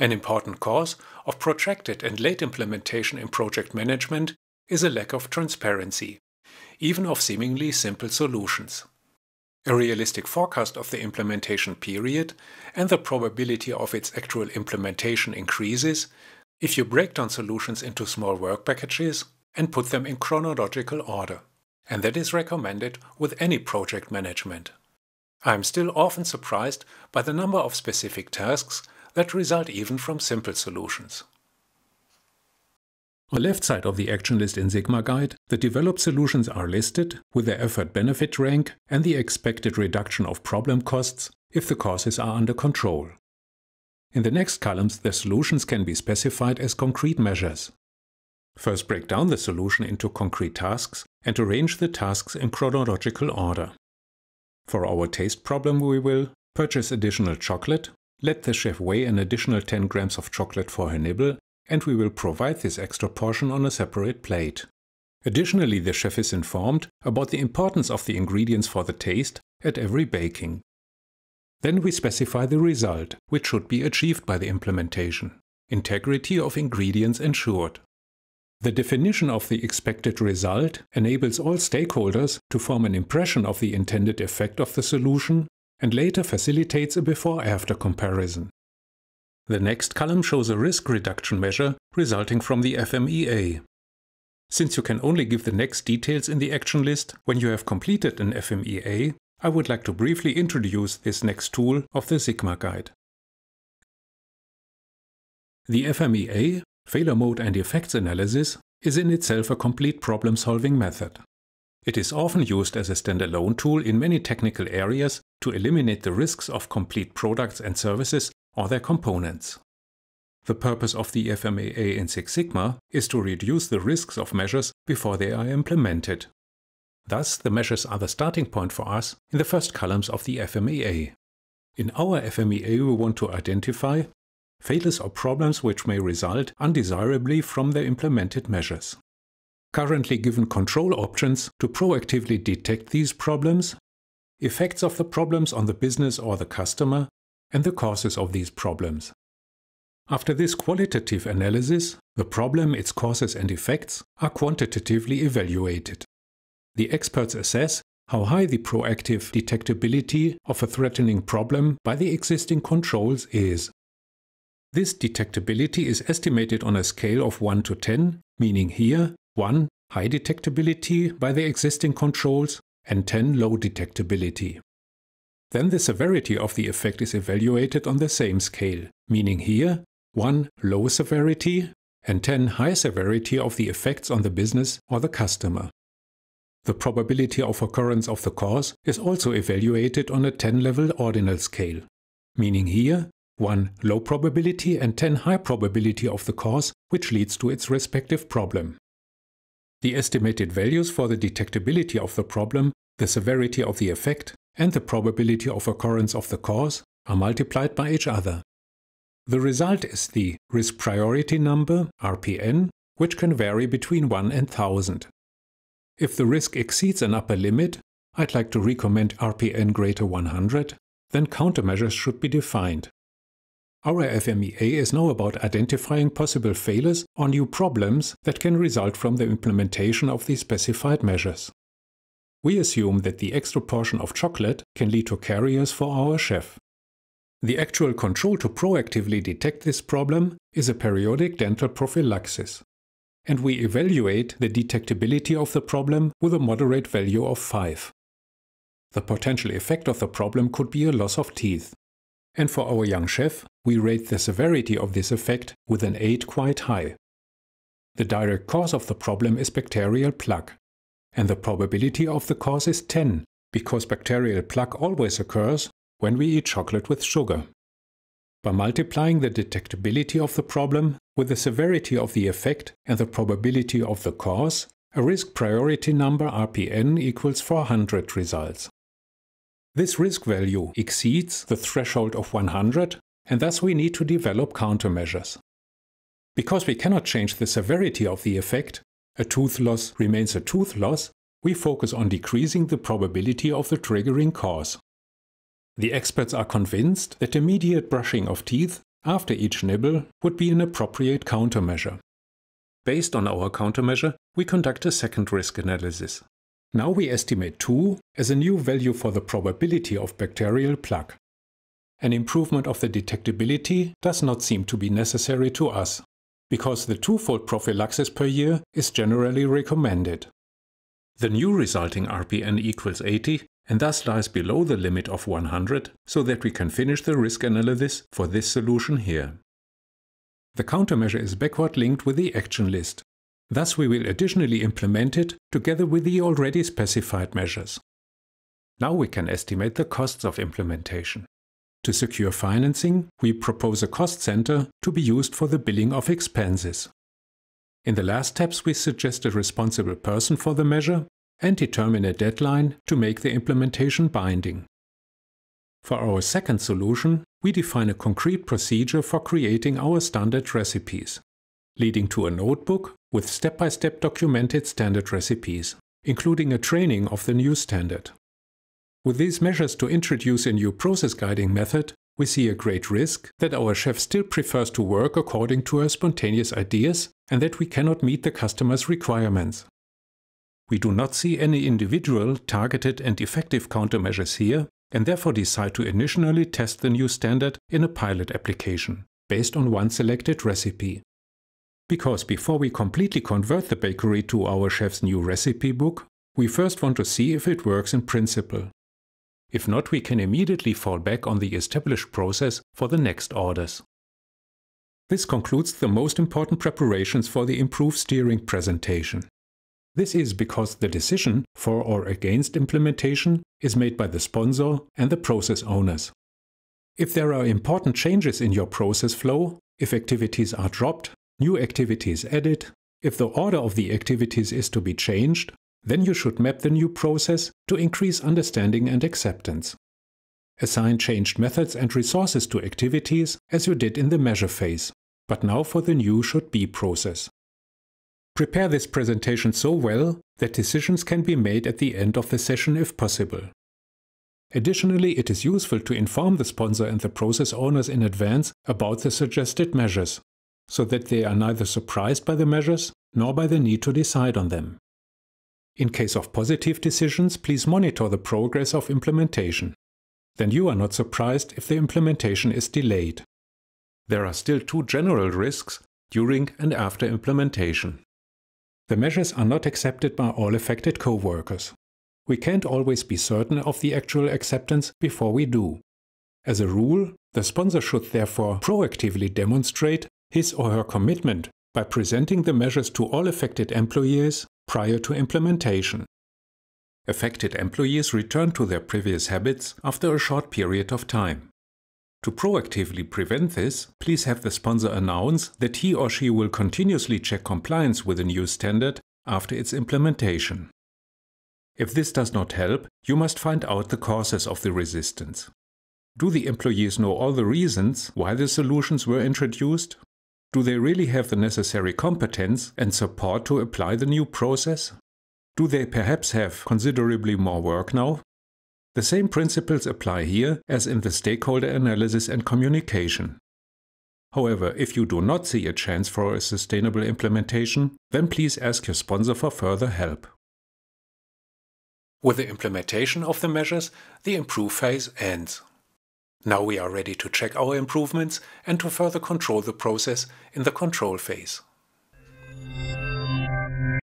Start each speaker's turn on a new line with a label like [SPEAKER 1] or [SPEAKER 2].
[SPEAKER 1] An important cause of protracted and late implementation in project management is a lack of transparency, even of seemingly simple solutions. A realistic forecast of the implementation period and the probability of its actual implementation increases if you break down solutions into small work packages and put them in chronological order. And that is recommended with any project management. I am still often surprised by the number of specific tasks that result even from simple solutions. On the left side of the action list in Sigma Guide, the developed solutions are listed with their effort-benefit rank and the expected reduction of problem costs if the causes are under control. In the next columns, the solutions can be specified as concrete measures. First break down the solution into concrete tasks and arrange the tasks in chronological order. For our taste problem we will purchase additional chocolate, let the chef weigh an additional 10 grams of chocolate for her nibble, and we will provide this extra portion on a separate plate. Additionally, the chef is informed about the importance of the ingredients for the taste at every baking. Then we specify the result, which should be achieved by the implementation. Integrity of ingredients ensured. The definition of the expected result enables all stakeholders to form an impression of the intended effect of the solution and later facilitates a before-after comparison. The next column shows a risk reduction measure resulting from the FMEA. Since you can only give the next details in the action list when you have completed an FMEA, I would like to briefly introduce this next tool of the Sigma Guide. The FMEA Failure mode and effects analysis is in itself a complete problem-solving method. It is often used as a standalone tool in many technical areas to eliminate the risks of complete products and services or their components. The purpose of the FMAA in Six Sigma is to reduce the risks of measures before they are implemented. Thus, the measures are the starting point for us in the first columns of the FMAA. In our FMEA, we want to identify failures or problems which may result undesirably from the implemented measures. Currently given control options to proactively detect these problems, effects of the problems on the business or the customer, and the causes of these problems. After this qualitative analysis, the problem, its causes and effects are quantitatively evaluated. The experts assess how high the proactive detectability of a threatening problem by the existing controls is. This detectability is estimated on a scale of 1 to 10, meaning here 1 high detectability by the existing controls and 10 low detectability. Then the severity of the effect is evaluated on the same scale, meaning here 1 low severity and 10 high severity of the effects on the business or the customer. The probability of occurrence of the cause is also evaluated on a 10 level ordinal scale, meaning here 1 low probability and 10 high probability of the cause, which leads to its respective problem. The estimated values for the detectability of the problem, the severity of the effect, and the probability of occurrence of the cause are multiplied by each other. The result is the risk priority number, RPN, which can vary between 1 and 1000. If the risk exceeds an upper limit, I'd like to recommend RPN greater 100, then countermeasures should be defined. FMEA is now about identifying possible failures or new problems that can result from the implementation of the specified measures. We assume that the extra portion of chocolate can lead to carriers for our chef. The actual control to proactively detect this problem is a periodic dental prophylaxis. And we evaluate the detectability of the problem with a moderate value of 5. The potential effect of the problem could be a loss of teeth. And for our young chef, we rate the severity of this effect with an 8 quite high. The direct cause of the problem is bacterial plaque. And the probability of the cause is 10, because bacterial plaque always occurs when we eat chocolate with sugar. By multiplying the detectability of the problem with the severity of the effect and the probability of the cause, a risk priority number RPN equals 400 results. This risk value exceeds the threshold of 100 and thus we need to develop countermeasures. Because we cannot change the severity of the effect, a tooth loss remains a tooth loss, we focus on decreasing the probability of the triggering cause. The experts are convinced that immediate brushing of teeth after each nibble would be an appropriate countermeasure. Based on our countermeasure, we conduct a second risk analysis. Now we estimate 2 as a new value for the probability of bacterial plaque. An improvement of the detectability does not seem to be necessary to us, because the twofold prophylaxis per year is generally recommended. The new resulting RPN equals 80 and thus lies below the limit of 100 so that we can finish the risk analysis for this solution here. The countermeasure is backward linked with the action list, Thus we will additionally implement it together with the already specified measures. Now we can estimate the costs of implementation. To secure financing, we propose a cost center to be used for the billing of expenses. In the last steps, we suggest a responsible person for the measure and determine a deadline to make the implementation binding. For our second solution, we define a concrete procedure for creating our standard recipes, leading to a notebook with step-by-step documented standard recipes, including a training of the new standard. With these measures to introduce a new process guiding method, we see a great risk that our chef still prefers to work according to her spontaneous ideas and that we cannot meet the customer's requirements. We do not see any individual, targeted and effective countermeasures here and therefore decide to initially test the new standard in a pilot application, based on one selected recipe, because before we completely convert the bakery to our chef's new recipe book, we first want to see if it works in principle. If not, we can immediately fall back on the established process for the next orders. This concludes the most important preparations for the improved steering presentation. This is because the decision for or against implementation is made by the sponsor and the process owners. If there are important changes in your process flow, if activities are dropped, new activities added. If the order of the activities is to be changed, then you should map the new process to increase understanding and acceptance. Assign changed methods and resources to activities as you did in the measure phase, but now for the new should be process. Prepare this presentation so well that decisions can be made at the end of the session if possible. Additionally, it is useful to inform the sponsor and the process owners in advance about the suggested measures so that they are neither surprised by the measures nor by the need to decide on them. In case of positive decisions, please monitor the progress of implementation. Then you are not surprised if the implementation is delayed. There are still two general risks during and after implementation. The measures are not accepted by all affected co-workers. We can't always be certain of the actual acceptance before we do. As a rule, the sponsor should therefore proactively demonstrate his or her commitment by presenting the measures to all affected employees prior to implementation. Affected employees return to their previous habits after a short period of time. To proactively prevent this, please have the sponsor announce that he or she will continuously check compliance with a new standard after its implementation. If this does not help, you must find out the causes of the resistance. Do the employees know all the reasons why the solutions were introduced do they really have the necessary competence and support to apply the new process? Do they perhaps have considerably more work now? The same principles apply here as in the stakeholder analysis and communication. However, if you do not see a chance for a sustainable implementation, then please ask your sponsor for further help. With the implementation of the measures, the improve phase ends. Now we are ready to check our improvements and to further control the process in the control phase.